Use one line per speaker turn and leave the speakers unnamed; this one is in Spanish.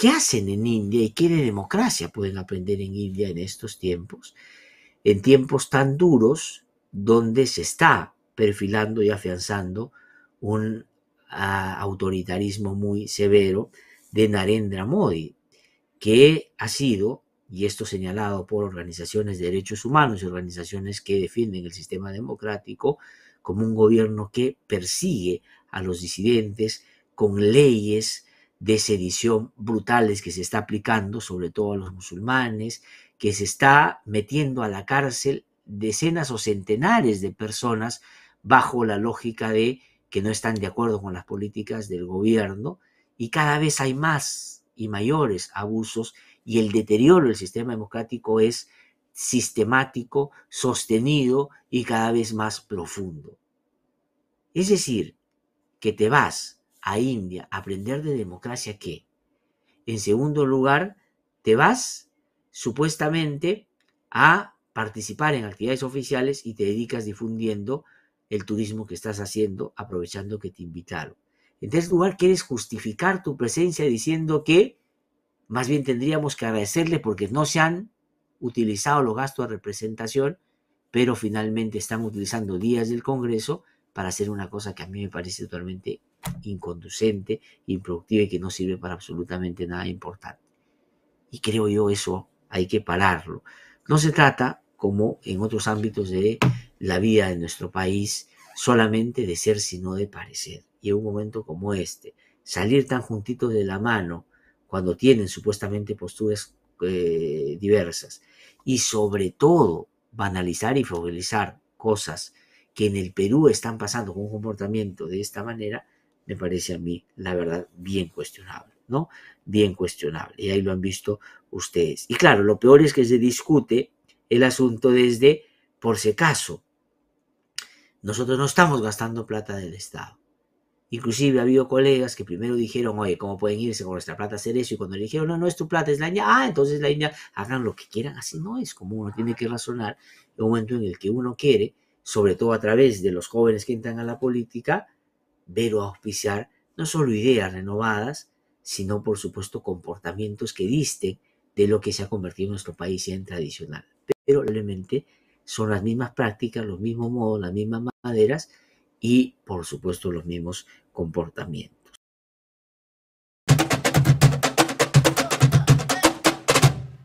qué hacen en India y qué de democracia pueden aprender en India en estos tiempos, en tiempos tan duros donde se está perfilando y afianzando un ah, autoritarismo muy severo de Narendra Modi, que ha sido, y esto señalado por organizaciones de derechos humanos y organizaciones que defienden el sistema democrático, como un gobierno que persigue a los disidentes con leyes de sedición brutales que se está aplicando, sobre todo a los musulmanes, que se está metiendo a la cárcel decenas o centenares de personas bajo la lógica de que no están de acuerdo con las políticas del gobierno y cada vez hay más y mayores abusos y el deterioro del sistema democrático es sistemático, sostenido y cada vez más profundo. Es decir, que te vas a India, aprender de democracia qué. En segundo lugar, te vas supuestamente a participar en actividades oficiales y te dedicas difundiendo el turismo que estás haciendo, aprovechando que te invitaron. En tercer lugar, quieres justificar tu presencia diciendo que más bien tendríamos que agradecerle porque no se han utilizado los gastos de representación, pero finalmente están utilizando días del Congreso para hacer una cosa que a mí me parece totalmente inconducente, improductiva y que no sirve para absolutamente nada importante. Y creo yo eso hay que pararlo. No se trata, como en otros ámbitos de la vida de nuestro país, solamente de ser, sino de parecer. Y en un momento como este, salir tan juntitos de la mano cuando tienen supuestamente posturas eh, diversas y sobre todo banalizar y frivolizar cosas que en el Perú están pasando con un comportamiento de esta manera, me parece a mí, la verdad, bien cuestionable, ¿no? Bien cuestionable. Y ahí lo han visto ustedes. Y claro, lo peor es que se discute el asunto desde, por si acaso, nosotros no estamos gastando plata del Estado. Inclusive ha habido colegas que primero dijeron, oye, ¿cómo pueden irse con nuestra plata a hacer eso? Y cuando le dijeron, no, no es tu plata, es la India, ah, entonces la India, hagan lo que quieran, así no es como uno tiene que razonar en un momento en el que uno quiere, sobre todo a través de los jóvenes que entran a la política, ver o auspiciar no solo ideas renovadas, sino por supuesto comportamientos que disten de lo que se ha convertido en nuestro país en tradicional. Pero realmente son las mismas prácticas, los mismos modos, las mismas maderas y por supuesto los mismos comportamientos.